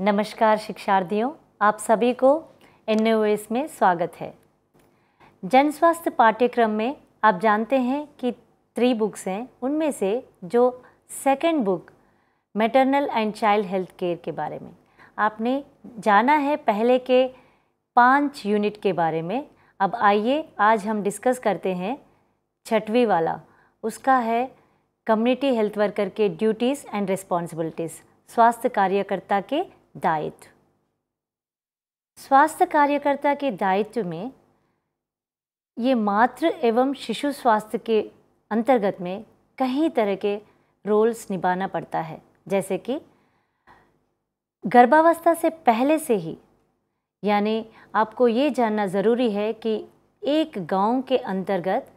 नमस्कार शिक्षार्थियों आप सभी को एन में स्वागत है जन स्वास्थ्य पाठ्यक्रम में आप जानते हैं कि थ्री बुक्स हैं उनमें से जो second book maternal and child health care के बारे में आपने जाना है पहले के पांच यूनिट के बारे में अब आइए आज हम डिस्कस करते हैं छठवीं वाला उसका है कम्युनिटी हेल्थ वर्कर के ड्यूटीज़ एंड रिस्पॉन्सिबिलिटीज़ स्वास्थ्य कार्यकर्ता के दायित्व स्वास्थ्य कार्यकर्ता के दायित्व में ये मातृ एवं शिशु स्वास्थ्य के अंतर्गत में कई तरह के रोल्स निभाना पड़ता है जैसे कि गर्भावस्था से पहले से ही यानी आपको ये जानना ज़रूरी है कि एक गांव के अंतर्गत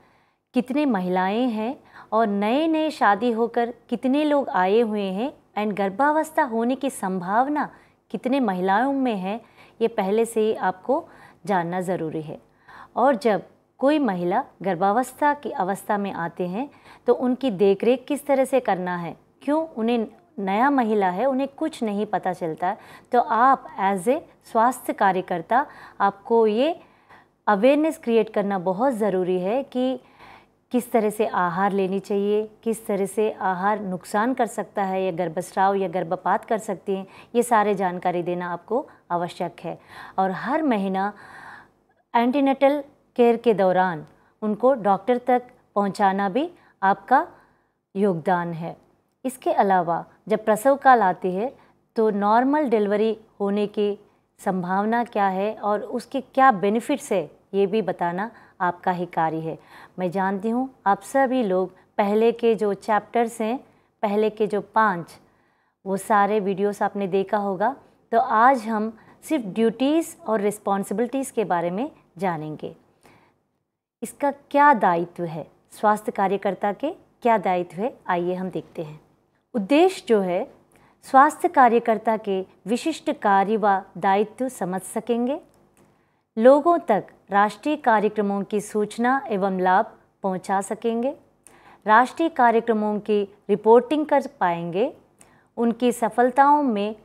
कितने महिलाएं हैं और नए नए शादी होकर कितने लोग आए हुए हैं एंड गर्भावस्था होने की संभावना कितने महिलाओं में है ये पहले से ही आपको जानना ज़रूरी है और जब कोई महिला गर्भावस्था की अवस्था में आते हैं तो उनकी देखरेख किस तरह से करना है क्यों उन्हें नया महिला है उन्हें कुछ नहीं पता चलता तो आप एज ए स्वास्थ्य कार्यकर्ता आपको ये अवेयरनेस क्रिएट करना बहुत ज़रूरी है कि किस तरह से आहार लेनी चाहिए किस तरह से आहार नुकसान कर सकता है या गर्भस्राव या गर्भपात कर सकती हैं ये सारे जानकारी देना आपको आवश्यक है और हर महीना एंटीनेटल केयर के दौरान उनको डॉक्टर तक पहुंचाना भी आपका योगदान है इसके अलावा जब प्रसव काल आती है तो नॉर्मल डिलीवरी होने की संभावना क्या है और उसके क्या बेनिफिट्स है ये भी बताना आपका ही कार्य है मैं जानती हूँ आप सभी लोग पहले के जो चैप्टर्स हैं पहले के जो पाँच वो सारे वीडियोस आपने देखा होगा तो आज हम सिर्फ ड्यूटीज़ और रिस्पॉन्सिबिलिटीज़ के बारे में जानेंगे इसका क्या दायित्व है स्वास्थ्य कार्यकर्ता के क्या दायित्व है आइए हम देखते हैं उद्देश्य जो है स्वास्थ्य कार्यकर्ता के विशिष्ट कार्य व दायित्व समझ सकेंगे लोगों तक राष्ट्रीय कार्यक्रमों की सूचना एवं लाभ पहुंचा सकेंगे राष्ट्रीय कार्यक्रमों की रिपोर्टिंग कर पाएंगे उनकी सफलताओं में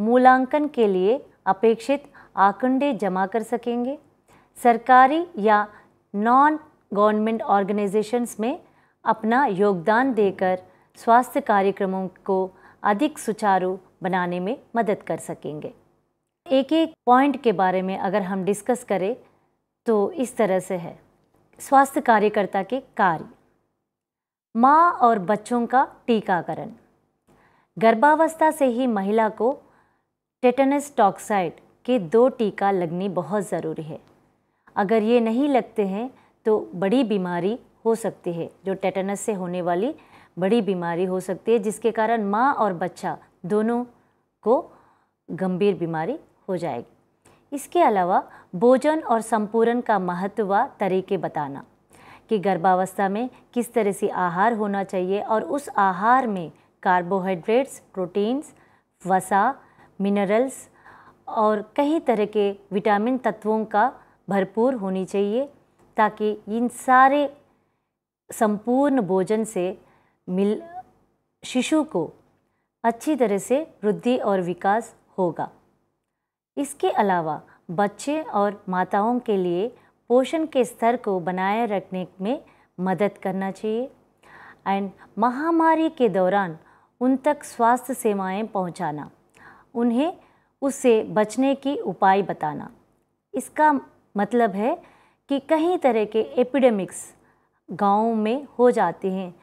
मूल्यांकन के लिए अपेक्षित आंकड़े जमा कर सकेंगे सरकारी या नॉन गवर्नमेंट ऑर्गेनाइजेशंस में अपना योगदान देकर स्वास्थ्य कार्यक्रमों को अधिक सुचारू बनाने में मदद कर सकेंगे एक एक पॉइंट के बारे में अगर हम डिस्कस करें तो इस तरह से है स्वास्थ्य कार्यकर्ता के कार्य माँ और बच्चों का टीकाकरण गर्भावस्था से ही महिला को टेटनस टॉक्साइड के दो टीका लगनी बहुत ज़रूरी है अगर ये नहीं लगते हैं तो बड़ी बीमारी हो सकती है जो टेटनस से होने वाली बड़ी बीमारी हो सकती है जिसके कारण माँ और बच्चा दोनों को गंभीर बीमारी हो जाएगी इसके अलावा भोजन और संपूर्ण का महत्व व तरीके बताना कि गर्भावस्था में किस तरह से आहार होना चाहिए और उस आहार में कार्बोहाइड्रेट्स प्रोटीन्स वसा मिनरल्स और कई तरह के विटामिन तत्वों का भरपूर होनी चाहिए ताकि इन सारे संपूर्ण भोजन से मिल शिशु को अच्छी तरह से वृद्धि और विकास होगा इसके अलावा बच्चे और माताओं के लिए पोषण के स्तर को बनाए रखने में मदद करना चाहिए एंड महामारी के दौरान उन तक स्वास्थ्य सेवाएं पहुंचाना, उन्हें उससे बचने की उपाय बताना इसका मतलब है कि कई तरह के एपिडेमिक्स गाँव में हो जाते हैं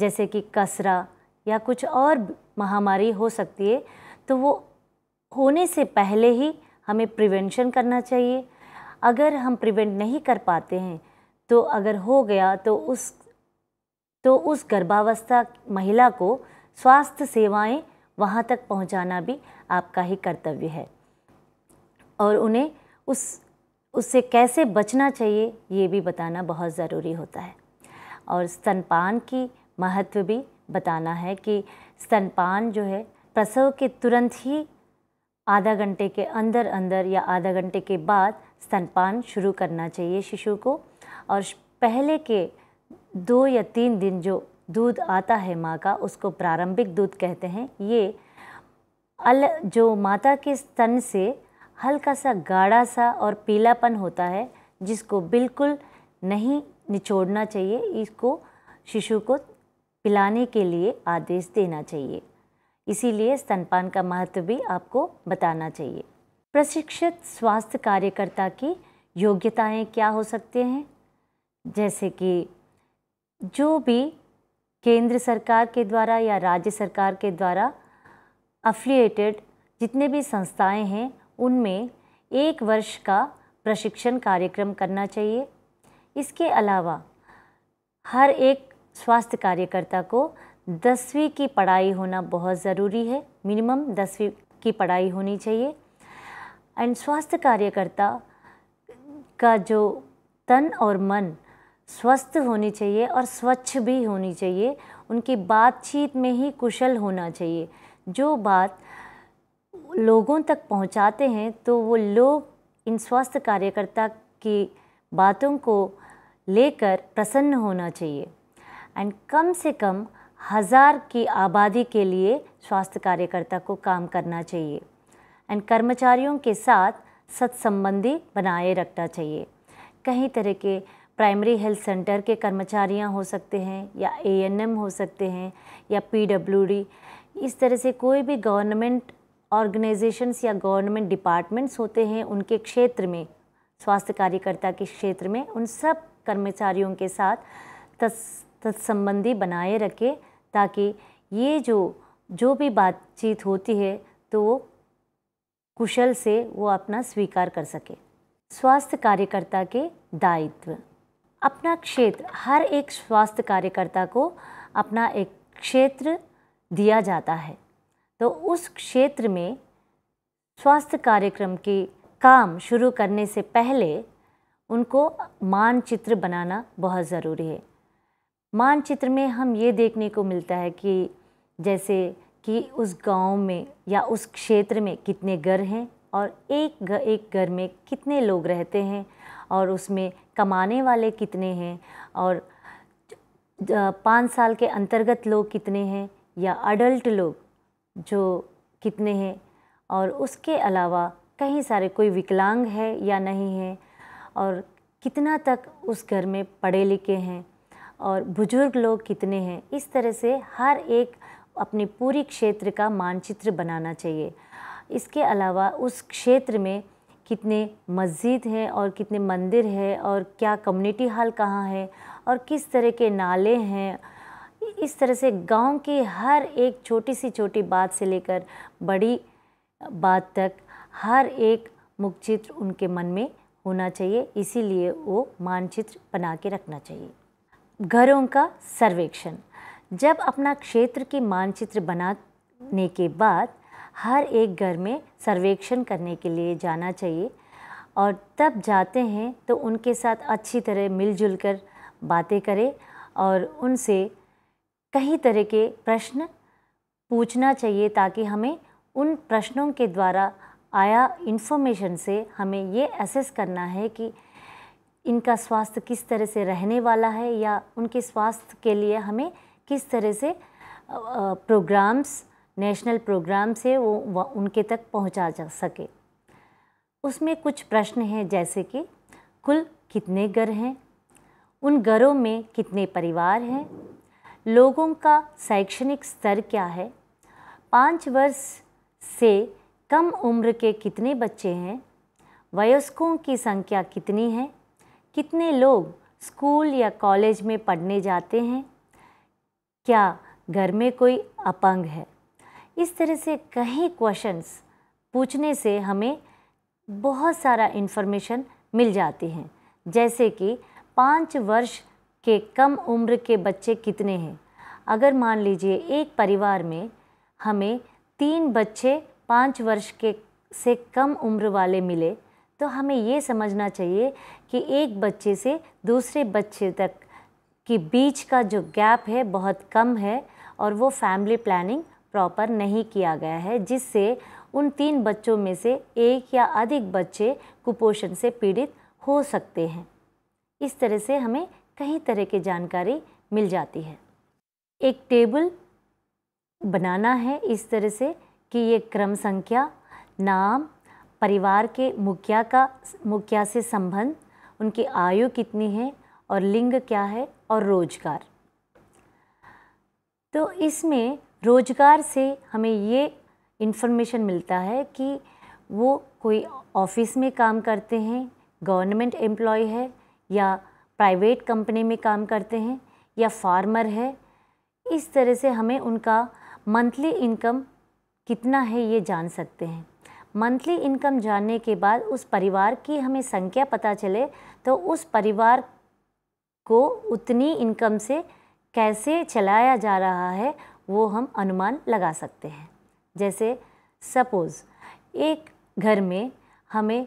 जैसे कि कसरा या कुछ और महामारी हो सकती है तो वो होने से पहले ही हमें प्रिवेंशन करना चाहिए अगर हम प्रिवेंट नहीं कर पाते हैं तो अगर हो गया तो उस तो उस गर्भावस्था महिला को स्वास्थ्य सेवाएं वहां तक पहुंचाना भी आपका ही कर्तव्य है और उन्हें उस उससे कैसे बचना चाहिए ये भी बताना बहुत ज़रूरी होता है और स्तनपान की महत्व भी बताना है कि स्तनपान जो है प्रसव के तुरंत ही आधा घंटे के अंदर अंदर या आधा घंटे के बाद स्तनपान शुरू करना चाहिए शिशु को और पहले के दो या तीन दिन जो दूध आता है माँ का उसको प्रारंभिक दूध कहते हैं ये अल जो माता के स्तन से हल्का सा गाढ़ा सा और पीलापन होता है जिसको बिल्कुल नहीं निचोड़ना चाहिए इसको शिशु को पिलाने के लिए आदेश देना चाहिए इसीलिए स्तनपान का महत्व भी आपको बताना चाहिए प्रशिक्षित स्वास्थ्य कार्यकर्ता की योग्यताएं क्या हो सकते हैं जैसे कि जो भी केंद्र सरकार के द्वारा या राज्य सरकार के द्वारा अफिलिएटेड जितने भी संस्थाएं हैं उनमें एक वर्ष का प्रशिक्षण कार्यक्रम करना चाहिए इसके अलावा हर एक स्वास्थ्य कार्यकर्ता को दसवीं की पढ़ाई होना बहुत ज़रूरी है मिनिमम दसवीं की पढ़ाई होनी चाहिए एंड स्वास्थ्य कार्यकर्ता का जो तन और मन स्वस्थ होनी चाहिए और स्वच्छ भी होनी चाहिए उनकी बातचीत में ही कुशल होना चाहिए जो बात लोगों तक पहुंचाते हैं तो वो लोग इन स्वास्थ्य कार्यकर्ता की बातों को लेकर प्रसन्न होना चाहिए एंड कम से कम हज़ार की आबादी के लिए स्वास्थ्य कार्यकर्ता को काम करना चाहिए एंड कर्मचारियों के साथ सत्संबंधी बनाए रखना चाहिए कहीं तरह के प्राइमरी हेल्थ सेंटर के कर्मचारियाँ हो सकते हैं या ए हो सकते हैं या पी इस तरह से कोई भी गवर्नमेंट ऑर्गेनाइजेशंस या गवर्नमेंट डिपार्टमेंट्स होते हैं उनके क्षेत्र में स्वास्थ्य कार्यकर्ता के क्षेत्र में उन सब कर्मचारियों के साथ तत्संबंधी बनाए रखें ताकि ये जो जो भी बातचीत होती है तो वो कुशल से वो अपना स्वीकार कर सके स्वास्थ्य कार्यकर्ता के दायित्व अपना क्षेत्र हर एक स्वास्थ्य कार्यकर्ता को अपना एक क्षेत्र दिया जाता है तो उस क्षेत्र में स्वास्थ्य कार्यक्रम के काम शुरू करने से पहले उनको मानचित्र बनाना बहुत ज़रूरी है मानचित्र में हम ये देखने को मिलता है कि जैसे कि उस गांव में या उस क्षेत्र में कितने घर हैं और एक घर एक घर में कितने लोग रहते हैं और उसमें कमाने वाले कितने हैं और पाँच साल के अंतर्गत लोग कितने हैं या अडल्ट लोग जो कितने हैं और उसके अलावा कहीं सारे कोई विकलांग है या नहीं है और कितना तक उस घर में पढ़े लिखे हैं और बुज़ुर्ग लोग कितने हैं इस तरह से हर एक अपने पूरी क्षेत्र का मानचित्र बनाना चाहिए इसके अलावा उस क्षेत्र में कितने मस्जिद हैं और कितने मंदिर हैं और क्या कम्युनिटी हॉल कहाँ है और किस तरह के नाले हैं इस तरह से गांव की हर एक छोटी सी छोटी बात से लेकर बड़ी बात तक हर एक मुखचित्र उनके मन में होना चाहिए इसीलिए वो मानचित्र बना के रखना चाहिए घरों का सर्वेक्षण जब अपना क्षेत्र की मानचित्र बनाने के बाद हर एक घर में सर्वेक्षण करने के लिए जाना चाहिए और तब जाते हैं तो उनके साथ अच्छी तरह मिलजुल कर बातें करें और उनसे कई तरह के प्रश्न पूछना चाहिए ताकि हमें उन प्रश्नों के द्वारा आया इन्फॉर्मेशन से हमें ये एसेस करना है कि इनका स्वास्थ्य किस तरह से रहने वाला है या उनके स्वास्थ्य के लिए हमें किस तरह से प्रोग्राम्स नेशनल प्रोग्राम से वो उनके तक पहुंचा जा सके उसमें कुछ प्रश्न हैं जैसे कि कुल कितने घर हैं उन घरों में कितने परिवार हैं लोगों का शैक्षणिक स्तर क्या है पाँच वर्ष से कम उम्र के कितने बच्चे हैं वयस्कों की संख्या कितनी है कितने लोग स्कूल या कॉलेज में पढ़ने जाते हैं क्या घर में कोई अपंग है इस तरह से कई क्वेश्चंस पूछने से हमें बहुत सारा इन्फॉर्मेशन मिल जाती हैं जैसे कि पाँच वर्ष के कम उम्र के बच्चे कितने हैं अगर मान लीजिए एक परिवार में हमें तीन बच्चे पाँच वर्ष के से कम उम्र वाले मिले तो हमें ये समझना चाहिए कि एक बच्चे से दूसरे बच्चे तक के बीच का जो गैप है बहुत कम है और वो फैमिली प्लानिंग प्रॉपर नहीं किया गया है जिससे उन तीन बच्चों में से एक या अधिक बच्चे कुपोषण से पीड़ित हो सकते हैं इस तरह से हमें कई तरह की जानकारी मिल जाती है एक टेबल बनाना है इस तरह से कि ये क्रम संख्या नाम परिवार के मुखिया का मुखिया से संबंध उनकी आयु कितनी है और लिंग क्या है और रोजगार तो इसमें रोजगार से हमें ये इन्फॉर्मेशन मिलता है कि वो कोई ऑफिस में काम करते हैं गवर्नमेंट एम्प्लॉय है या प्राइवेट कंपनी में काम करते हैं या फार्मर है इस तरह से हमें उनका मंथली इनकम कितना है ये जान सकते हैं मंथली इनकम जानने के बाद उस परिवार की हमें संख्या पता चले तो उस परिवार को उतनी इनकम से कैसे चलाया जा रहा है वो हम अनुमान लगा सकते हैं जैसे सपोज़ एक घर में हमें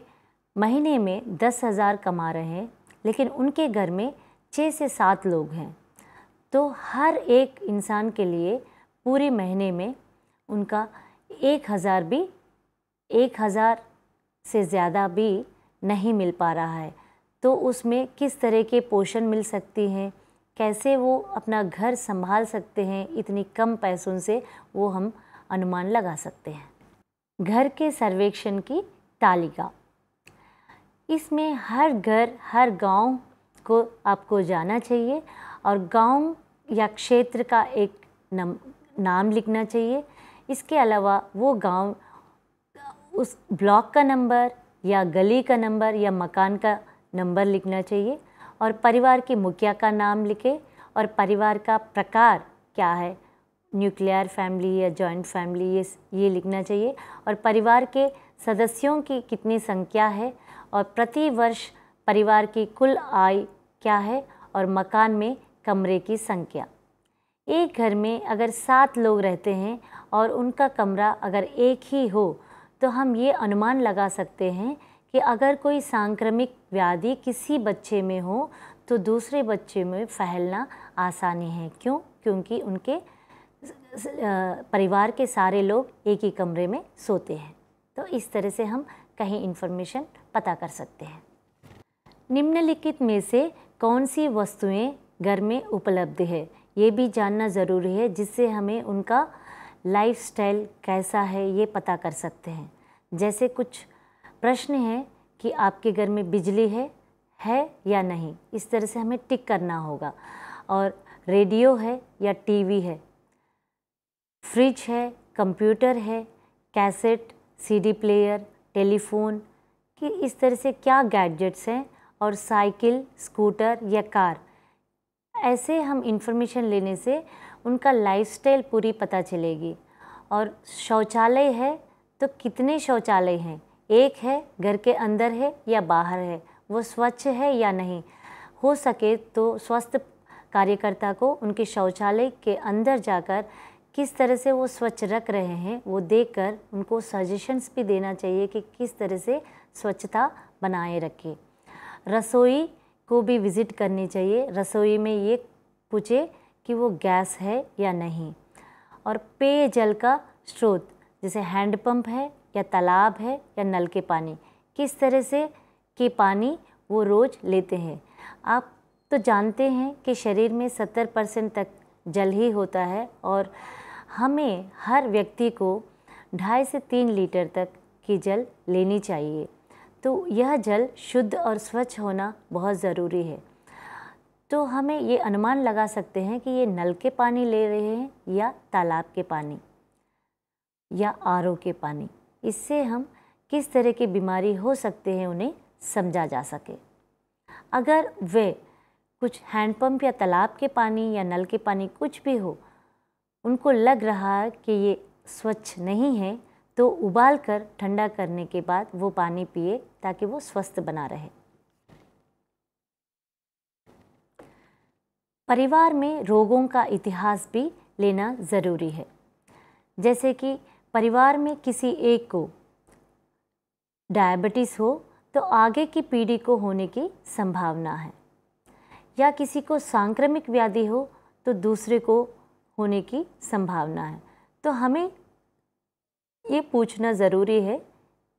महीने में दस हज़ार कमा रहे हैं लेकिन उनके घर में छः से सात लोग हैं तो हर एक इंसान के लिए पूरे महीने में उनका एक हज़ार भी एक हज़ार से ज़्यादा भी नहीं मिल पा रहा है तो उसमें किस तरह के पोषण मिल सकती हैं कैसे वो अपना घर संभाल सकते हैं इतनी कम पैसों से वो हम अनुमान लगा सकते हैं घर के सर्वेक्षण की तालिका इसमें हर घर हर गांव को आपको जाना चाहिए और गांव या क्षेत्र का एक नम, नाम लिखना चाहिए इसके अलावा वो गांव उस ब्लॉक का नंबर या गली का नंबर या मकान का नंबर लिखना चाहिए और परिवार के मुखिया का नाम लिखे और परिवार का प्रकार क्या है न्यूक्लियर फैमिली या जॉइंट फैमिली ये ये लिखना चाहिए और परिवार के सदस्यों की कितनी संख्या है और प्रति वर्ष परिवार की कुल आय क्या है और मकान में कमरे की संख्या एक घर में अगर सात लोग रहते हैं और उनका कमरा अगर एक ही हो तो हम ये अनुमान लगा सकते हैं कि अगर कोई सांक्रमिक व्याधि किसी बच्चे में हो तो दूसरे बच्चे में फैलना आसानी है क्यों क्योंकि उनके परिवार के सारे लोग एक ही कमरे में सोते हैं तो इस तरह से हम कहीं इन्फॉर्मेशन पता कर सकते हैं निम्नलिखित में से कौन सी वस्तुएं घर में उपलब्ध है ये भी जानना ज़रूरी है जिससे हमें उनका लाइफस्टाइल कैसा है ये पता कर सकते हैं जैसे कुछ प्रश्न हैं कि आपके घर में बिजली है है या नहीं इस तरह से हमें टिक करना होगा और रेडियो है या टीवी है फ्रिज है कंप्यूटर है कैसेट सीडी प्लेयर टेलीफोन कि इस तरह से क्या गैजेट्स हैं और साइकिल स्कूटर या कार ऐसे हम इंफॉर्मेशन लेने से उनका लाइफस्टाइल पूरी पता चलेगी और शौचालय है तो कितने शौचालय हैं एक है घर के अंदर है या बाहर है वो स्वच्छ है या नहीं हो सके तो स्वस्थ कार्यकर्ता को उनके शौचालय के अंदर जाकर किस तरह से वो स्वच्छ रख रहे हैं वो देखकर उनको सजेशंस भी देना चाहिए कि किस तरह से स्वच्छता बनाए रखें रसोई को भी विज़िट करनी चाहिए रसोई में ये पूछे कि वो गैस है या नहीं और पेयजल का स्रोत जैसे हैंडपम्प है या तालाब है या नल के पानी किस तरह से के पानी वो रोज़ लेते हैं आप तो जानते हैं कि शरीर में सत्तर परसेंट तक जल ही होता है और हमें हर व्यक्ति को ढाई से तीन लीटर तक की जल लेनी चाहिए तो यह जल शुद्ध और स्वच्छ होना बहुत ज़रूरी है तो हमें ये अनुमान लगा सकते हैं कि ये नल के पानी ले रहे हैं या तालाब के पानी या आर के पानी इससे हम किस तरह की बीमारी हो सकते हैं उन्हें समझा जा सके अगर वे कुछ हैंडपम्प या तालाब के पानी या नल के पानी कुछ भी हो उनको लग रहा है कि ये स्वच्छ नहीं है तो उबाल कर ठंडा करने के बाद वो पानी पिए ताकि वो स्वस्थ बना रहे परिवार में रोगों का इतिहास भी लेना ज़रूरी है जैसे कि परिवार में किसी एक को डायबिटीज़ हो तो आगे की पीढ़ी को होने की संभावना है या किसी को सांक्रमिक व्याधि हो तो दूसरे को होने की संभावना है तो हमें ये पूछना ज़रूरी है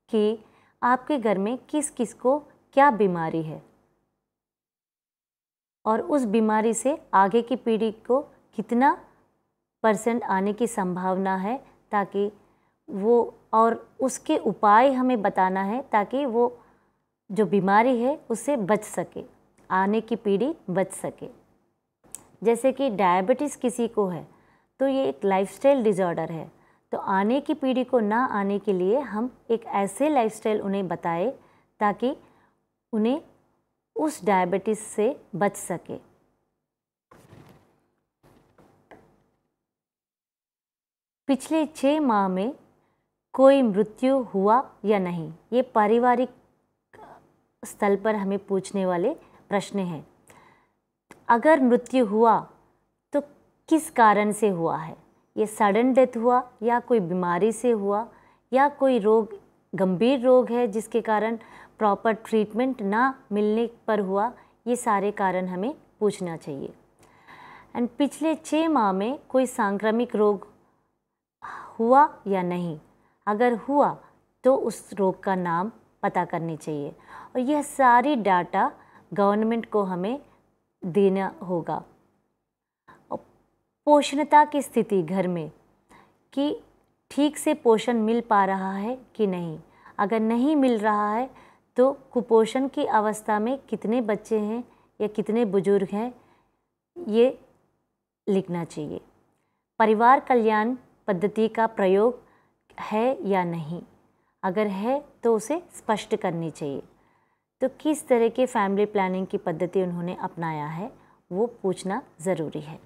कि आपके घर में किस किस को क्या बीमारी है और उस बीमारी से आगे की पीढ़ी को कितना परसेंट आने की संभावना है ताकि वो और उसके उपाय हमें बताना है ताकि वो जो बीमारी है उससे बच सके आने की पीढ़ी बच सके जैसे कि डायबिटीज़ किसी को है तो ये एक लाइफस्टाइल डिज़ॉर्डर है तो आने की पीढ़ी को ना आने के लिए हम एक ऐसे लाइफस्टाइल उन्हें बताएं ताकि उन्हें उस डायबिटीज़ से बच सके पिछले छः माह में कोई मृत्यु हुआ या नहीं ये पारिवारिक स्थल पर हमें पूछने वाले प्रश्न हैं अगर मृत्यु हुआ तो किस कारण से हुआ है ये सडन डेथ हुआ या कोई बीमारी से हुआ या कोई रोग गंभीर रोग है जिसके कारण प्रॉपर ट्रीटमेंट ना मिलने पर हुआ ये सारे कारण हमें पूछना चाहिए एंड पिछले छः माह में कोई सांक्रमिक रोग हुआ या नहीं अगर हुआ तो उस रोग का नाम पता करनी चाहिए और यह सारी डाटा गवर्नमेंट को हमें देना होगा पोषणता की स्थिति घर में कि ठीक से पोषण मिल पा रहा है कि नहीं अगर नहीं मिल रहा है तो कुपोषण की अवस्था में कितने बच्चे हैं या कितने बुजुर्ग हैं ये लिखना चाहिए परिवार कल्याण पद्धति का प्रयोग है या नहीं अगर है तो उसे स्पष्ट करनी चाहिए तो किस तरह के फैमिली प्लानिंग की पद्धति उन्होंने अपनाया है वो पूछना ज़रूरी है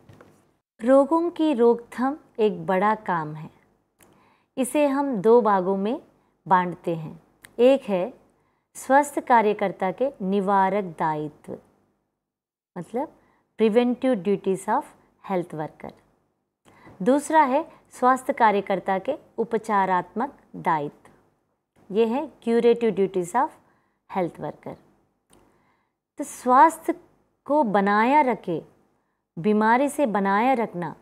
रोगों की रोकथाम एक बड़ा काम है इसे हम दो भागों में बांटते हैं एक है स्वस्थ कार्यकर्ता के निवारक दायित्व मतलब preventive duties of health worker दूसरा है स्वास्थ्य कार्यकर्ता के उपचारात्मक दायित्व ये है curative duties of health worker तो स्वास्थ्य को बनाया रखे बीमारी से बनाया रखना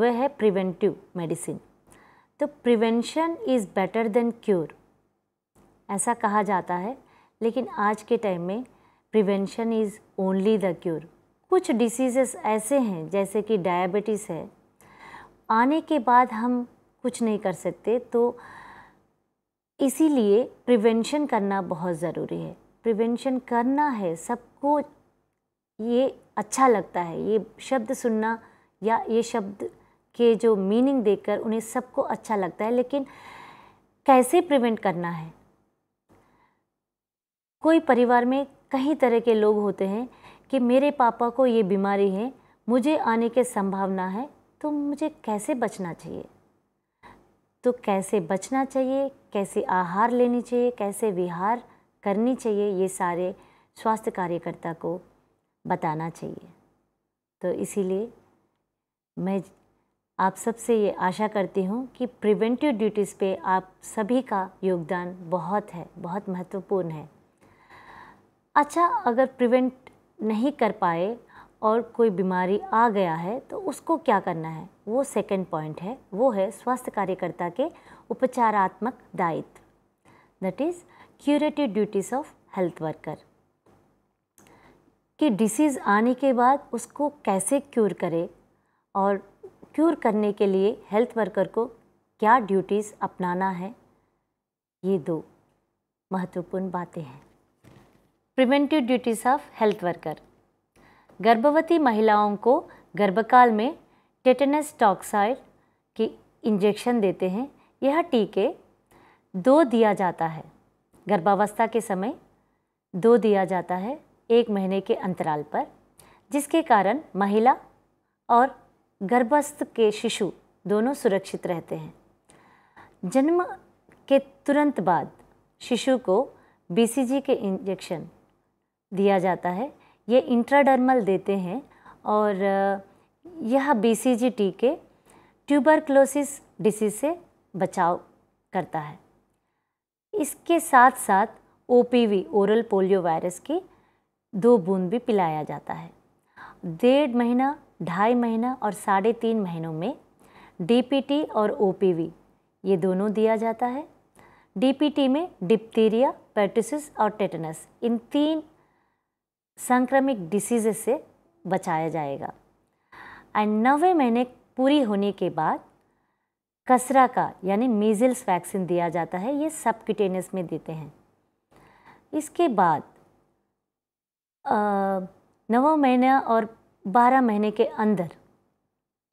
वह है प्रिवेंटिव मेडिसिन तो prevention is better than cure ऐसा कहा जाता है लेकिन आज के टाइम में prevention is only the cure कुछ डिसीज़ेस ऐसे हैं जैसे कि डायबिटीज़ है आने के बाद हम कुछ नहीं कर सकते तो इसीलिए प्रिवेंशन करना बहुत ज़रूरी है प्रिवेंशन करना है सबको ये अच्छा लगता है ये शब्द सुनना या ये शब्द के जो मीनिंग देखकर उन्हें सबको अच्छा लगता है लेकिन कैसे प्रिवेंट करना है कोई परिवार में कई तरह के लोग होते हैं कि मेरे पापा को ये बीमारी है मुझे आने के संभावना है तो मुझे कैसे बचना चाहिए तो कैसे बचना चाहिए कैसे आहार लेनी चाहिए कैसे विहार करनी चाहिए ये सारे स्वास्थ्य कार्यकर्ता को बताना चाहिए तो इसीलिए मैं आप सबसे ये आशा करती हूँ कि प्रिवेंटिव ड्यूटीज़ पे आप सभी का योगदान बहुत है बहुत महत्वपूर्ण है अच्छा अगर प्रिवेंट नहीं कर पाए और कोई बीमारी आ गया है तो उसको क्या करना है वो सेकंड पॉइंट है वो है स्वास्थ्य कार्यकर्ता के उपचारात्मक दायित्व that is curative duties of health worker कि डिसीज़ आने के बाद उसको कैसे क्योर करे और क्योर करने के लिए हेल्थ वर्कर को क्या ड्यूटीज़ अपनाना है ये दो महत्वपूर्ण बातें हैं preventive duties of health worker गर्भवती महिलाओं को गर्भकाल में टेटनस टॉक्साइड की इंजेक्शन देते हैं यह टीके दो दिया जाता है गर्भावस्था के समय दो दिया जाता है एक महीने के अंतराल पर जिसके कारण महिला और गर्भस्थ के शिशु दोनों सुरक्षित रहते हैं जन्म के तुरंत बाद शिशु को बीसीजी के इंजेक्शन दिया जाता है ये इंट्राडर्मल देते हैं और यह बीसीजी टीके ट्यूबरक्लोसिस डिसीज से बचाव करता है इसके साथ साथ ओपीवी ओरल पोलियो वायरस की दो बूंद भी पिलाया जाता है डेढ़ महीना ढाई महीना और साढ़े तीन महीनों में डीपीटी और ओपीवी ये दोनों दिया जाता है डीपीटी में डिप्टीरिया पेटिसिस और टेटनस इन तीन संक्रमिक डिसीज़ से बचाया जाएगा एंड नवे महीने पूरी होने के बाद कसरा का यानी मीज़ल्स वैक्सीन दिया जाता है ये सबक्यूटेनियस में देते हैं इसके बाद नवा महीना और बारह महीने के अंदर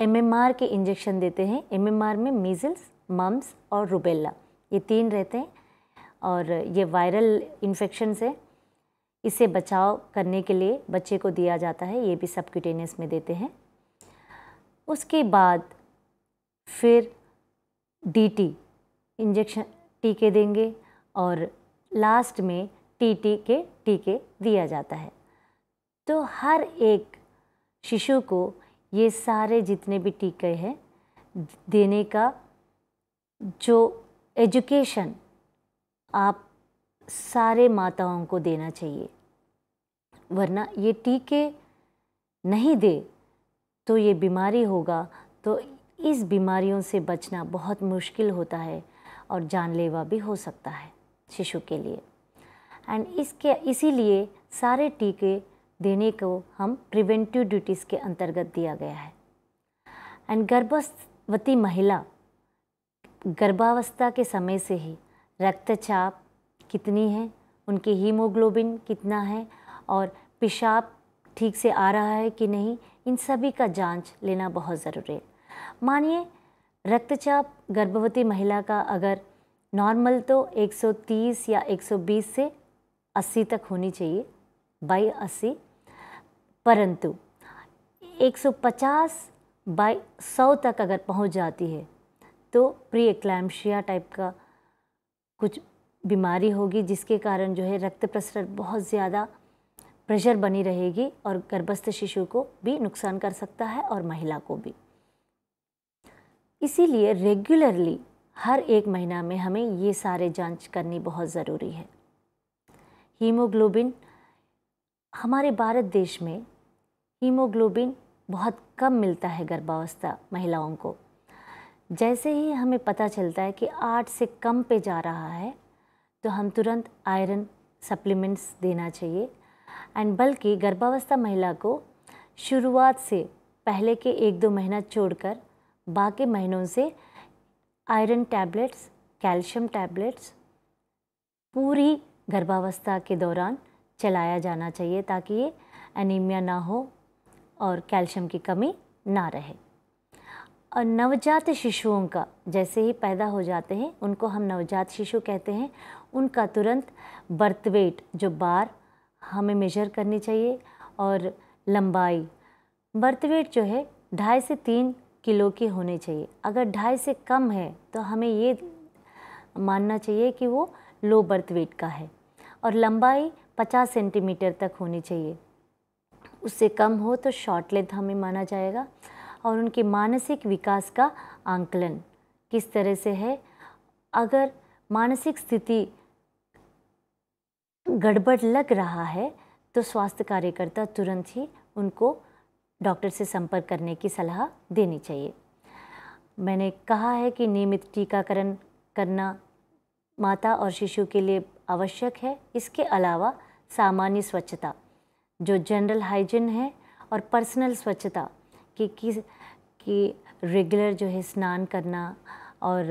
एमएमआर के इंजेक्शन देते हैं एमएमआर में मीज़ल्स मम्स और रुबेला ये तीन रहते हैं और ये वायरल इन्फेक्शन से इसे बचाव करने के लिए बच्चे को दिया जाता है ये भी सबक्यूटेनियस में देते हैं उसके बाद फिर डीटी इंजेक्शन टीके देंगे और लास्ट में टीटी के टीके दिया जाता है तो हर एक शिशु को ये सारे जितने भी टीके हैं देने का जो एजुकेशन आप सारे माताओं को देना चाहिए वरना ये टीके नहीं दे तो ये बीमारी होगा तो इस बीमारियों से बचना बहुत मुश्किल होता है और जानलेवा भी हो सकता है शिशु के लिए एंड इसके इसीलिए सारे टीके देने को हम प्रिवेंटिव ड्यूटीज़ के अंतर्गत दिया गया है एंड गर्भवती महिला गर्भावस्था के समय से ही रक्तचाप कितनी है उनकी हीमोग्लोबिन कितना है और पेशाब ठीक से आ रहा है कि नहीं इन सभी का जांच लेना बहुत ज़रूरी है मानिए रक्तचाप गर्भवती महिला का अगर नॉर्मल तो 130 या 120 से 80 तक होनी चाहिए बाई अस्सी परंतु 150 बाई 100 तक अगर पहुंच जाती है तो प्री एक्लैम्शिया टाइप का कुछ बीमारी होगी जिसके कारण जो है रक्त प्रसरण बहुत ज़्यादा प्रेशर बनी रहेगी और गर्भस्थ शिशु को भी नुकसान कर सकता है और महिला को भी इसीलिए रेगुलरली हर एक महीना में हमें ये सारे जांच करनी बहुत ज़रूरी है हीमोग्लोबिन हमारे भारत देश में हीमोग्लोबिन बहुत कम मिलता है गर्भावस्था महिलाओं को जैसे ही हमें पता चलता है कि आठ से कम पे जा रहा है तो हम तुरंत आयरन सप्लीमेंट्स देना चाहिए एंड बल्कि गर्भावस्था महिला को शुरुआत से पहले के एक दो महीना छोड़कर बाकी महीनों से आयरन टैबलेट्स कैल्शियम टैबलेट्स पूरी गर्भावस्था के दौरान चलाया जाना चाहिए ताकि ये एनीमिया ना हो और कैल्शियम की कमी ना रहे और नवजात शिशुओं का जैसे ही पैदा हो जाते हैं उनको हम नवजात शिशु कहते हैं उनका तुरंत बर्थ वेट जो बार हमें मेजर करनी चाहिए और लंबाई बर्थ वेट जो है ढाई से तीन किलो के होने चाहिए अगर ढाई से कम है तो हमें ये मानना चाहिए कि वो लो बर्थ वेट का है और लंबाई पचास सेंटीमीटर तक होनी चाहिए उससे कम हो तो शॉर्ट लेंथ हमें माना जाएगा और उनके मानसिक विकास का आंकलन किस तरह से है अगर मानसिक स्थिति गड़बड़ लग रहा है तो स्वास्थ्य कार्यकर्ता तुरंत ही उनको डॉक्टर से संपर्क करने की सलाह देनी चाहिए मैंने कहा है कि नियमित टीकाकरण करना माता और शिशु के लिए आवश्यक है इसके अलावा सामान्य स्वच्छता जो जनरल हाइजीन है और पर्सनल स्वच्छता कि कि, कि रेगुलर जो है स्नान करना और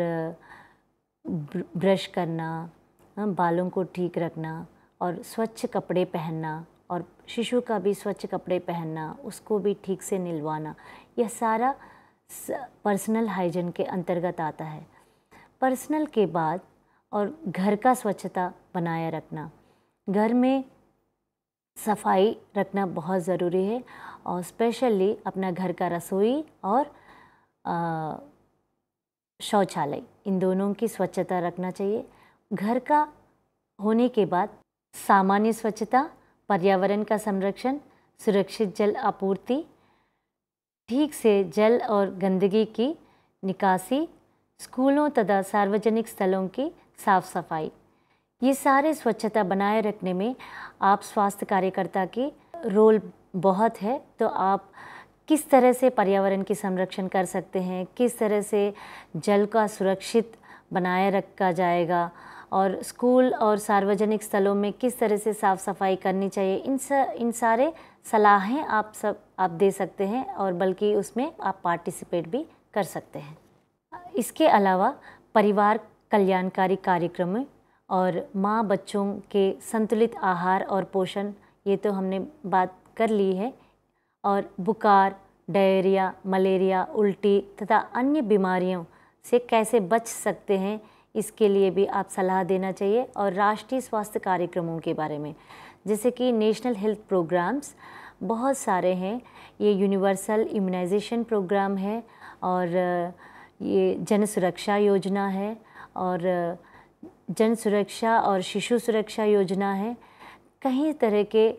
ब्रश करना हाँ, बालों को ठीक रखना और स्वच्छ कपड़े पहनना और शिशु का भी स्वच्छ कपड़े पहनना उसको भी ठीक से निलवाना यह सारा पर्सनल हाइजीन के अंतर्गत आता है पर्सनल के बाद और घर का स्वच्छता बनाए रखना घर में सफाई रखना बहुत ज़रूरी है और स्पेशली अपना घर का रसोई और शौचालय इन दोनों की स्वच्छता रखना चाहिए घर का होने के बाद सामान्य स्वच्छता पर्यावरण का संरक्षण सुरक्षित जल आपूर्ति ठीक से जल और गंदगी की निकासी स्कूलों तथा सार्वजनिक स्थलों की साफ सफाई ये सारे स्वच्छता बनाए रखने में आप स्वास्थ्य कार्यकर्ता की रोल बहुत है तो आप किस तरह से पर्यावरण की संरक्षण कर सकते हैं किस तरह से जल का सुरक्षित बनाए रखा जाएगा और स्कूल और सार्वजनिक स्थलों में किस तरह से साफ़ सफाई करनी चाहिए इन स, इन सारे सलाहें आप सब आप दे सकते हैं और बल्कि उसमें आप पार्टिसिपेट भी कर सकते हैं इसके अलावा परिवार कल्याणकारी कार्यक्रम और माँ बच्चों के संतुलित आहार और पोषण ये तो हमने बात कर ली है और बुखार डायरिया मलेरिया उल्टी तथा अन्य बीमारियों से कैसे बच सकते हैं इसके लिए भी आप सलाह देना चाहिए और राष्ट्रीय स्वास्थ्य कार्यक्रमों के बारे में जैसे कि नेशनल हेल्थ प्रोग्राम्स बहुत सारे हैं ये यूनिवर्सल इम्यूनाइजेशन प्रोग्राम है और ये जन सुरक्षा योजना है और जन सुरक्षा और शिशु सुरक्षा योजना है कई तरह के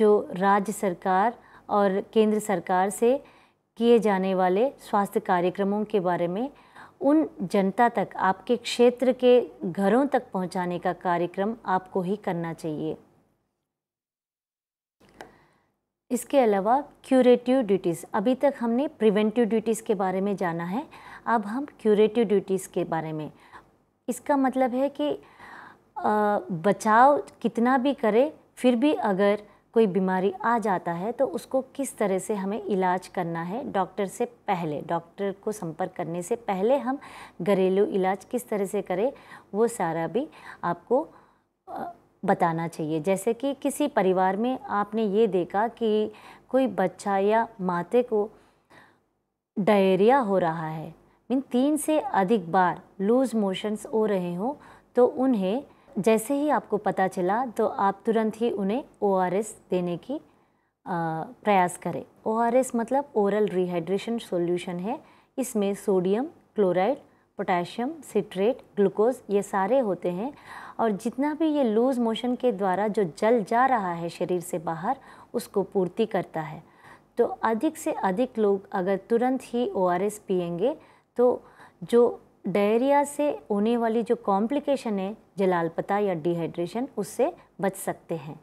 जो राज्य सरकार और केंद्र सरकार से किए जाने वाले स्वास्थ्य कार्यक्रमों के बारे में उन जनता तक आपके क्षेत्र के घरों तक पहुंचाने का कार्यक्रम आपको ही करना चाहिए इसके अलावा क्यूरेटिव ड्यूटीज़ अभी तक हमने प्रिवेंटिव ड्यूटीज़ के बारे में जाना है अब हम क्यूरेटिव ड्यूटीज़ के बारे में इसका मतलब है कि बचाव कितना भी करे फिर भी अगर कोई बीमारी आ जाता है तो उसको किस तरह से हमें इलाज करना है डॉक्टर से पहले डॉक्टर को संपर्क करने से पहले हम घरेलू इलाज किस तरह से करें वो सारा भी आपको बताना चाहिए जैसे कि किसी परिवार में आपने ये देखा कि कोई बच्चा या माते को डायरिया हो रहा है मीन तीन से अधिक बार लूज मोशंस हो रहे हों तो उन्हें जैसे ही आपको पता चला तो आप तुरंत ही उन्हें ओ देने की प्रयास करें ओ मतलब ओरल रिहाइड्रेशन सॉल्यूशन है इसमें sodium chloride potassium citrate glucose ये सारे होते हैं और जितना भी ये लूज मोशन के द्वारा जो जल जा रहा है शरीर से बाहर उसको पूर्ति करता है तो अधिक से अधिक लोग अगर तुरंत ही ओ पियेंगे तो जो डायरिया से होने वाली जो कॉम्प्लिकेशन है जलालपता या डिहाइड्रेशन उससे बच सकते हैं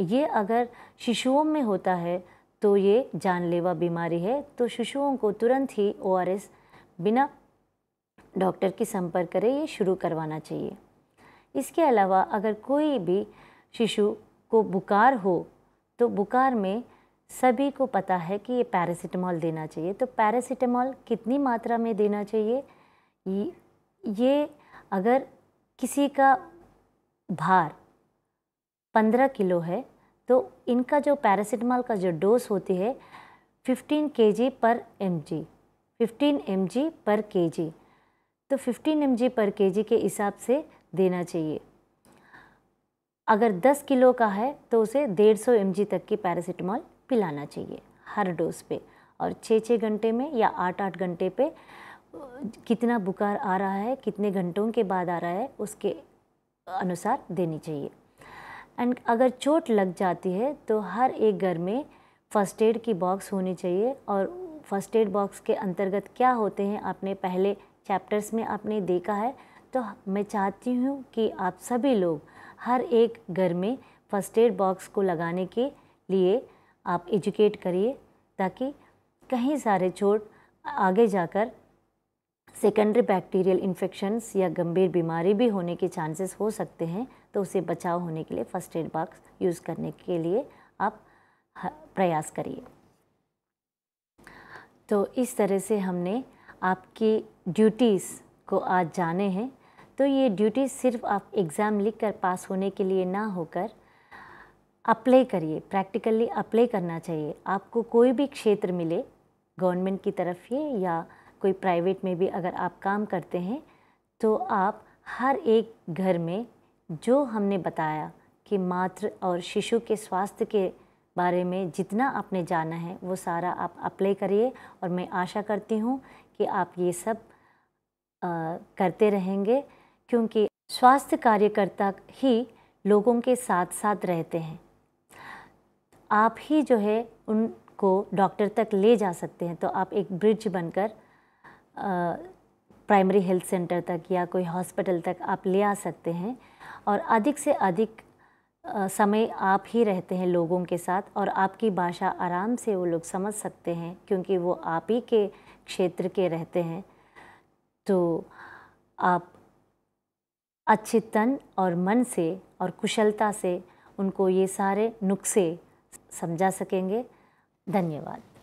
ये अगर शिशुओं में होता है तो ये जानलेवा बीमारी है तो शिशुओं को तुरंत ही ओ बिना डॉक्टर की संपर्क करें ये शुरू करवाना चाहिए इसके अलावा अगर कोई भी शिशु को बुखार हो तो बुखार में सभी को पता है कि ये पैरासीटामॉल देना चाहिए तो पैरासीटामॉल कितनी मात्रा में देना चाहिए ये अगर किसी का भार पंद्रह किलो है तो इनका जो पैरासीटामॉल का जो डोज होती है फिफ्टीन के जी पर M G fifteen M G पर के जी तो फिफ्टीन एम जी पर के जी के हिसाब से देना चाहिए अगर दस किलो का है तो उसे डेढ़ सौ एम जी तक की पैरासीटामॉल पिलाना चाहिए हर डोज पे और छः छः घंटे में या आठ आठ घंटे पे कितना बुखार आ रहा है कितने घंटों के बाद आ रहा है उसके अनुसार देनी चाहिए एंड अगर चोट लग जाती है तो हर एक घर में फ़र्स्ट एड की बॉक्स होनी चाहिए और फर्स्ट एड बॉक्स के अंतर्गत क्या होते हैं आपने पहले चैप्टर्स में आपने देखा है तो मैं चाहती हूँ कि आप सभी लोग हर एक घर में फर्स्ट एड बॉक्स को लगाने के लिए आप एजुकेट करिए ताकि कहीं सारे चोट आगे जाकर सेकेंडरी बैक्टीरियल इन्फेक्शंस या गंभीर बीमारी भी होने के चांसेस हो सकते हैं तो उसे बचाव होने के लिए फर्स्ट एड बॉक्स यूज़ करने के लिए आप प्रयास करिए तो इस तरह से हमने आपकी ड्यूटीज़ को आज जाने हैं तो ये ड्यूटी सिर्फ आप एग्ज़ाम लिख कर पास होने के लिए ना होकर अप्लाई करिए प्रैक्टिकली अप्लाई करना चाहिए आपको कोई भी क्षेत्र मिले गवर्नमेंट की तरफ ही या कोई प्राइवेट में भी अगर आप काम करते हैं तो आप हर एक घर में जो हमने बताया कि मातृ और शिशु के स्वास्थ्य के बारे में जितना आपने जाना है वो सारा आप अप्लाई करिए और मैं आशा करती हूँ कि आप ये सब आ, करते रहेंगे क्योंकि स्वास्थ्य कार्यकर्ता ही लोगों के साथ साथ रहते हैं आप ही जो है उनको डॉक्टर तक ले जा सकते हैं तो आप एक ब्रिज बनकर प्राइमरी हेल्थ सेंटर तक या कोई हॉस्पिटल तक आप ले आ सकते हैं और अधिक से अधिक समय आप ही रहते हैं लोगों के साथ और आपकी भाषा आराम से वो लोग समझ सकते हैं क्योंकि वो आप ही के क्षेत्र के रहते हैं तो आप अच्छे तन और मन से और कुशलता से उनको ये सारे नुस्खे समझा सकेंगे धन्यवाद